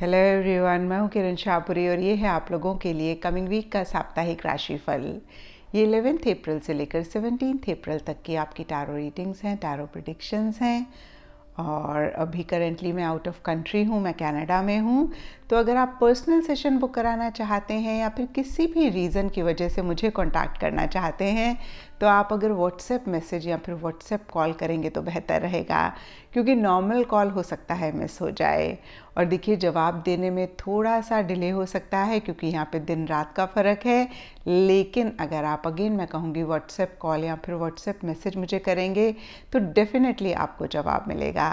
hello everyone मैं हूं किरण शाहपुरी और ये है आप लोगों के लिए कमिंग वीक का साप्ताहिक राशिफल ये इलेवेंथ अप्रैल से लेकर सेवनटीन अप्रैल तक की आपकी टारो रीडिंग्स हैं टारो प्रडिक्शंस हैं और अभी करेंटली मैं आउट ऑफ कंट्री हूँ मैं कनाडा में हूँ तो अगर आप पर्सनल सेशन बुक कराना चाहते हैं या फिर किसी भी रीज़न की वजह से मुझे कांटेक्ट करना चाहते हैं तो आप अगर व्हाट्सएप मैसेज या फिर व्हाट्सएप कॉल करेंगे तो बेहतर रहेगा क्योंकि नॉर्मल कॉल हो सकता है मिस हो जाए और देखिए जवाब देने में थोड़ा सा डिले हो सकता है क्योंकि यहाँ पे दिन रात का फ़र्क है लेकिन अगर आप अगेन मैं कहूँगी व्हाट्सएप कॉल या फिर व्हाट्सएप मैसेज मुझे करेंगे तो डेफ़िनेटली आपको जवाब मिलेगा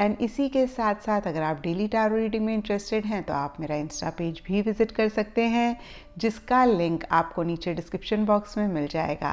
एंड इसी के साथ साथ अगर आप डेली टारो रीडिंग में इंटरेस्टेड हैं तो आप मेरा इंस्टा पेज भी विज़िट कर सकते हैं जिसका लिंक आपको नीचे डिस्क्रिप्शन बॉक्स में मिल जाएगा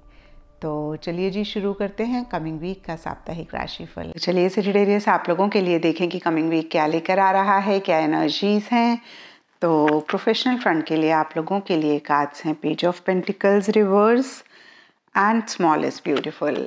तो चलिए जी शुरू करते हैं कमिंग वीक का साप्ताहिक राशिफल चलिए सजडेरियस आप लोगों के लिए देखें कि कमिंग वीक क्या लेकर आ रहा है क्या एनर्जीज हैं तो प्रोफेशनल फ्रंट के लिए आप लोगों के लिए कार्ड्स हैं page of pentacles reverse and small is beautiful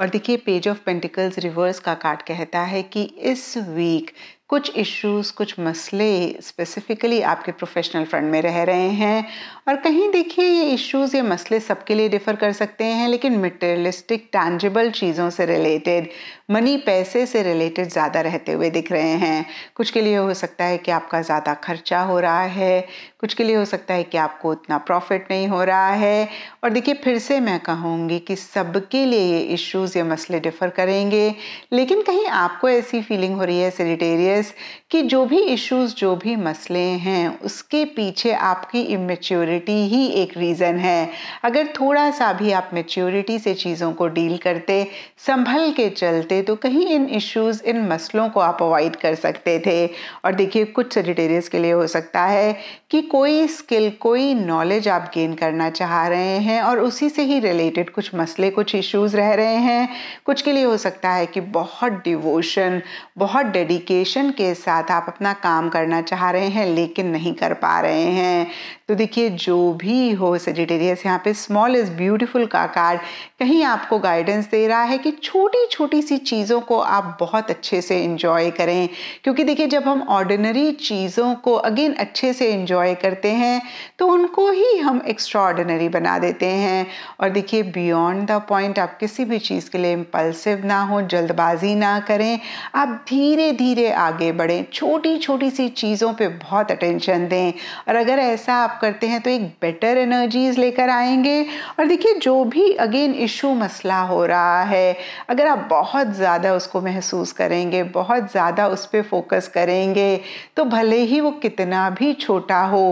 और देखिए पेज ऑफ पेंटिकल्स रिवर्स का कार्ड कहता है कि इस वीक कुछ इश्यूज कुछ मसले स्पेसिफिकली आपके प्रोफेशनल फ्रंट में रह रहे हैं और कहीं देखिए ये इश्यूज ये मसले सबके लिए डिफ़र कर सकते हैं लेकिन मटेरियलिस्टिक टैंजिबल चीज़ों से रिलेटेड मनी पैसे से रिलेटेड ज़्यादा रहते हुए दिख रहे हैं कुछ के लिए हो सकता है कि आपका ज़्यादा खर्चा हो रहा है कुछ के लिए हो सकता है कि आपको उतना प्रॉफिट नहीं हो रहा है और देखिए फिर से मैं कहूँगी कि सबके लिए ये इश्यूज़ या मसले डिफ़र करेंगे लेकिन कहीं आपको ऐसी फीलिंग हो रही है सेजिटेरियस कि जो भी इश्यूज़ जो भी मसले हैं उसके पीछे आपकी इमेच्योरिटी ही एक रीज़न है अगर थोड़ा सा भी आप मेच्योरिटी से चीज़ों को डील करते संभल के चलते तो कहीं इन इश्यूज़ इन मसलों को आप अवॉइड कर सकते थे और देखिए कुछ सेजिटेरियस के लिए हो सकता है कि कोई स्किल कोई नॉलेज आप गेन करना चाह रहे हैं और उसी से ही रिलेटेड कुछ मसले कुछ इश्यूज रह रहे हैं कुछ के लिए हो सकता है कि बहुत डिवोशन बहुत डेडिकेशन के साथ आप अपना काम करना चाह रहे हैं लेकिन नहीं कर पा रहे हैं तो देखिए जो भी हो सजिटेरियस यहाँ पे स्मॉल इज़ ब्यूटिफुल का कार्ड कहीं आपको गाइडेंस दे रहा है कि छोटी छोटी सी चीज़ों को आप बहुत अच्छे से इन्जॉय करें क्योंकि देखिए जब हम ऑर्डिनरी चीज़ों को अगेन अच्छे से इंजॉय करते हैं तो उनको ही हम एक्स्ट्रा ऑर्डिनरी बना देते हैं और देखिए बियॉन्ड द पॉइंट आप किसी भी चीज़ के लिए इम्पल्सिव ना हो जल्दबाजी ना करें आप धीरे धीरे आगे बढ़ें छोटी छोटी सी चीज़ों पर बहुत अटेंशन दें और अगर ऐसा आप करते हैं तो एक बेटर एनर्जीज़ लेकर आएंगे और देखिए जो भी अगेन इशू मसला हो रहा है अगर आप बहुत ज़्यादा उसको महसूस करेंगे बहुत ज़्यादा उस पर फोकस करेंगे तो भले ही वो कितना भी छोटा हो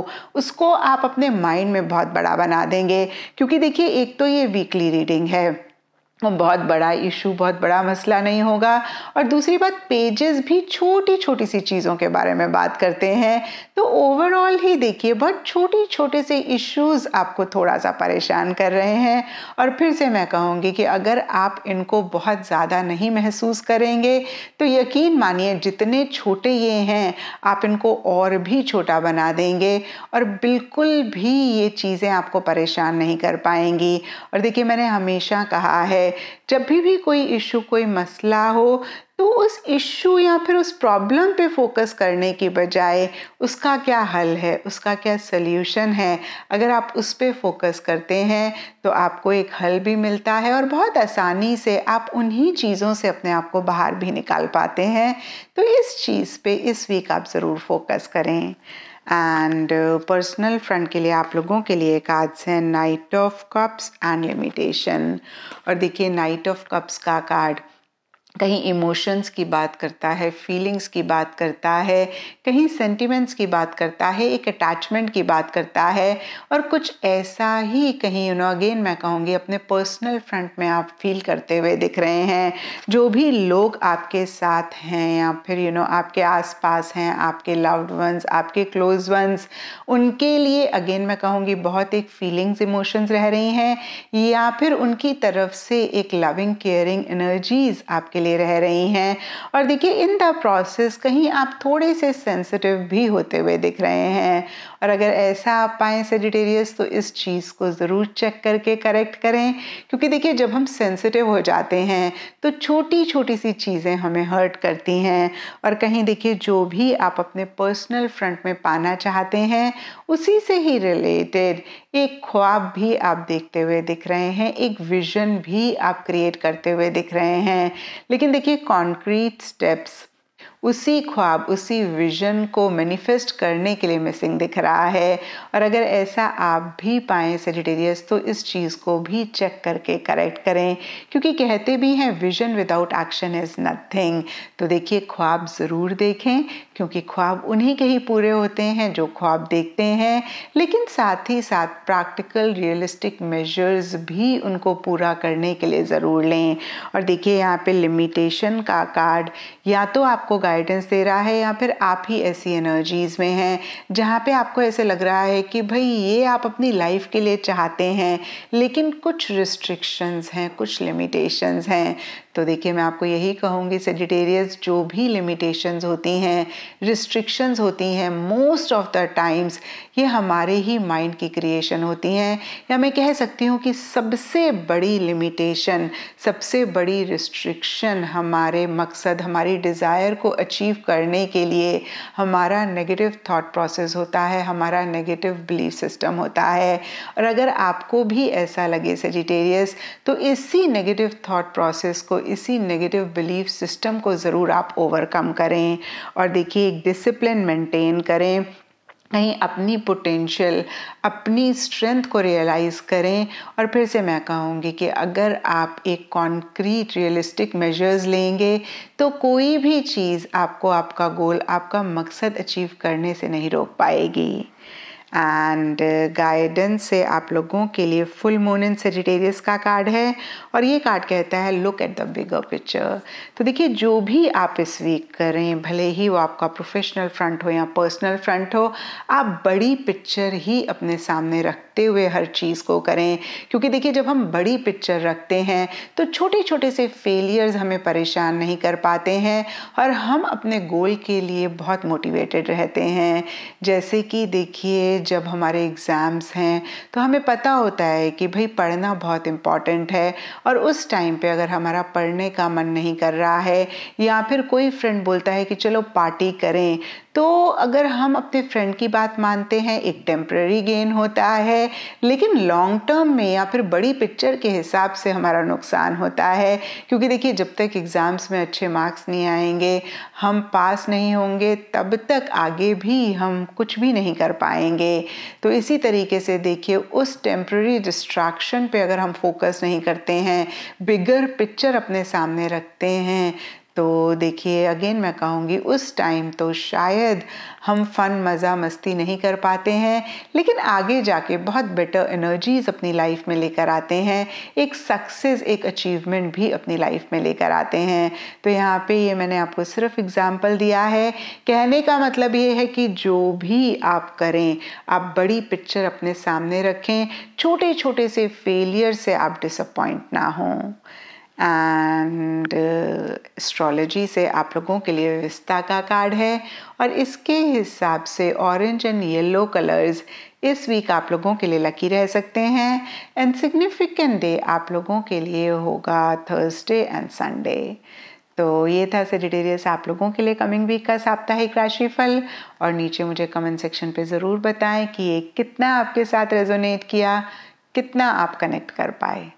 उसको आप अपने माइंड में बहुत बड़ा बना देंगे क्योंकि देखिए एक तो ये वीकली रीडिंग है बहुत बड़ा इशू बहुत बड़ा मसला नहीं होगा और दूसरी बात पेजेस भी छोटी छोटी सी चीज़ों के बारे में बात करते हैं तो ओवरऑल ही देखिए बहुत छोटी छोटे से इश्यूज आपको थोड़ा सा परेशान कर रहे हैं और फिर से मैं कहूँगी कि अगर आप इनको बहुत ज़्यादा नहीं महसूस करेंगे तो यकीन मानिए जितने छोटे ये हैं आप इनको और भी छोटा बना देंगे और बिल्कुल भी ये चीज़ें आपको परेशान नहीं कर पाएंगी और देखिए मैंने हमेशा कहा है है जब भी भी कोई इशू कोई मसला हो तो उस इशू या फिर उस प्रॉब्लम पे फोकस करने की बजाय उसका क्या हल है उसका क्या सल्यूशन है अगर आप उस पर फोकस करते हैं तो आपको एक हल भी मिलता है और बहुत आसानी से आप उन्हीं चीज़ों से अपने आप को बाहर भी निकाल पाते हैं तो इस चीज़ पे इस वीक आप ज़रूर फोकस करें एंड पर्सनल फ्रेंड के लिए आप लोगों के लिए कार्ड्स हैं knight of cups and limitation और देखिए नाइट ऑफ कप्स का कार्ड कहीं इमोशंस की बात करता है फीलिंग्स की बात करता है कहीं सेंटिमेंट्स की बात करता है एक अटैचमेंट की बात करता है और कुछ ऐसा ही कहीं यू नो अगेन मैं कहूँगी अपने पर्सनल फ्रंट में आप फील करते हुए दिख रहे हैं जो भी लोग आपके साथ हैं या फिर यू you नो know, आपके आसपास हैं आपके लव्ड वंस आपके क्लोज वंस उनके लिए अगेन मैं कहूँगी बहुत एक फीलिंग्स इमोशंस रह रही हैं या फिर उनकी तरफ से एक लविंग केयरिंग एनर्जीज आपके अकेले रह रही हैं और देखिए इन द प्रोसेस कहीं आप थोड़े से सेंसिटिव भी होते हुए दिख रहे हैं और अगर ऐसा आप पाएँ सेजिटेरियस तो इस चीज़ को ज़रूर चेक करके करेक्ट करें क्योंकि देखिए जब हम सेंसिटिव हो जाते हैं तो छोटी छोटी सी चीज़ें हमें हर्ट करती हैं और कहीं देखिए जो भी आप अपने पर्सनल फ्रंट में पाना चाहते हैं उसी से ही रिलेटेड एक ख्वाब भी आप देखते हुए दिख रहे हैं एक विजन भी आप क्रिएट करते हुए दिख रहे हैं लेकिन देखिए कॉन्क्रीट स्टेप्स उसी ख्वाब उसी विजन को मैनिफेस्ट करने के लिए मिसिंग दिख रहा है और अगर ऐसा आप भी पाएं सेजिटेरियस तो इस चीज़ को भी चेक करके करेक्ट करें क्योंकि कहते भी हैं vision without action is nothing तो देखिए ख्वाब ज़रूर देखें क्योंकि ख्वाब उन्हीं के ही पूरे होते हैं जो ख्वाब देखते हैं लेकिन साथ ही साथ प्रैक्टिकल रियलिस्टिक मेजर्स भी उनको पूरा करने के लिए ज़रूर लें और देखिए यहाँ पे लिमिटेशन का कार्ड या तो आपको गाइड गाइडेंस दे रहा है या फिर आप ही ऐसी एनर्जीज़ में हैं जहाँ पे आपको ऐसे लग रहा है कि भाई ये आप अपनी लाइफ के लिए चाहते हैं लेकिन कुछ रिस्ट्रिक्शंस हैं कुछ लिमिटेशंस हैं तो देखिए मैं आपको यही कहूँगी सेजिटेरियस जो भी लिमिटेशंस होती हैं रिस्ट्रिक्शंस होती हैं मोस्ट ऑफ द टाइम्स ये हमारे ही माइंड की क्रिएशन होती हैं या मैं कह सकती हूँ कि सबसे बड़ी लिमिटेशन सबसे बड़ी रिस्ट्रिक्शन हमारे मकसद हमारी डिज़ायर को अचीव करने के लिए हमारा नेगेटिव थाट प्रोसेस होता है हमारा नेगेटिव बिलीव सिस्टम होता है और अगर आपको भी ऐसा लगे सेजिटेरियस तो इसी नेगेटिव थाट प्रोसेस को इसी नेगेटिव बिलीफ सिस्टम को ज़रूर आप ओवरकम करें और देखिए एक डिसिप्लिन मेंटेन करें कहीं अपनी पोटेंशियल अपनी स्ट्रेंथ को रियलाइज़ करें और फिर से मैं कहूँगी कि अगर आप एक कॉन्क्रीट रियलिस्टिक मेजर्स लेंगे तो कोई भी चीज़ आपको आपका गोल आपका मकसद अचीव करने से नहीं रोक पाएगी एंड गाइडेंस uh, से आप लोगों के लिए फुल मून इन सेजिटेरियस का कार्ड है और ये कार्ड कहता है look at the bigger picture तो देखिए जो भी आप इस वीक करें भले ही वो आपका प्रोफेशनल फ्रंट हो या पर्सनल फ्रंट हो आप बड़ी पिक्चर ही अपने सामने रख रखते हुए हर चीज़ को करें क्योंकि देखिए जब हम बड़ी पिक्चर रखते हैं तो छोटे छोटे से फेलियर्स हमें परेशान नहीं कर पाते हैं और हम अपने गोल के लिए बहुत मोटिवेटेड रहते हैं जैसे कि देखिए जब हमारे एग्ज़ाम्स हैं तो हमें पता होता है कि भाई पढ़ना बहुत इम्पॉर्टेंट है और उस टाइम पे अगर हमारा पढ़ने का मन नहीं कर रहा है या फिर कोई फ्रेंड बोलता है कि चलो पार्टी करें तो अगर हम अपने फ्रेंड की बात मानते हैं एक टेम्प्रेरी गेन होता है है लेकिन लॉन्ग टर्म में या फिर बड़ी पिक्चर के हिसाब से हमारा नुकसान होता है क्योंकि देखिए जब तक एग्ज़ाम्स में अच्छे मार्क्स नहीं आएंगे हम पास नहीं होंगे तब तक आगे भी हम कुछ भी नहीं कर पाएंगे तो इसी तरीके से देखिए उस टेम्प्ररी डिस्ट्रैक्शन पे अगर हम फोकस नहीं करते हैं बिगर पिक्चर अपने सामने रखते हैं तो देखिए अगेन मैं कहूँगी उस टाइम तो शायद हम फ़न मज़ा मस्ती नहीं कर पाते हैं लेकिन आगे जाके बहुत बेटर एनर्जीज़ अपनी लाइफ में लेकर आते हैं एक सक्सेस एक अचीवमेंट भी अपनी लाइफ में लेकर आते हैं तो यहाँ पे ये मैंने आपको सिर्फ एग्ज़ाम्पल दिया है कहने का मतलब ये है कि जो भी आप करें आप बड़ी पिक्चर अपने सामने रखें छोटे छोटे से फेलियर से आप डिसअपॉइंट ना हों एंड एस्ट्रोलॉजी uh, से आप लोगों के लिए विस्ता का कार्ड है और इसके हिसाब से ऑरेंज एंड येलो कलर्स इस वीक आप लोगों के लिए लकी रह सकते हैं एंड सिग्निफिकेंट डे आप लोगों के लिए होगा थर्सडे एंड संडे तो ये था सेजिटेरियस आप लोगों के लिए कमिंग वीक का साप्ताहिक राशिफल और नीचे मुझे कमेंट सेक्शन पे ज़रूर बताएं कि ये कितना आपके साथ रेजोनेट किया कितना आप कनेक्ट कर पाए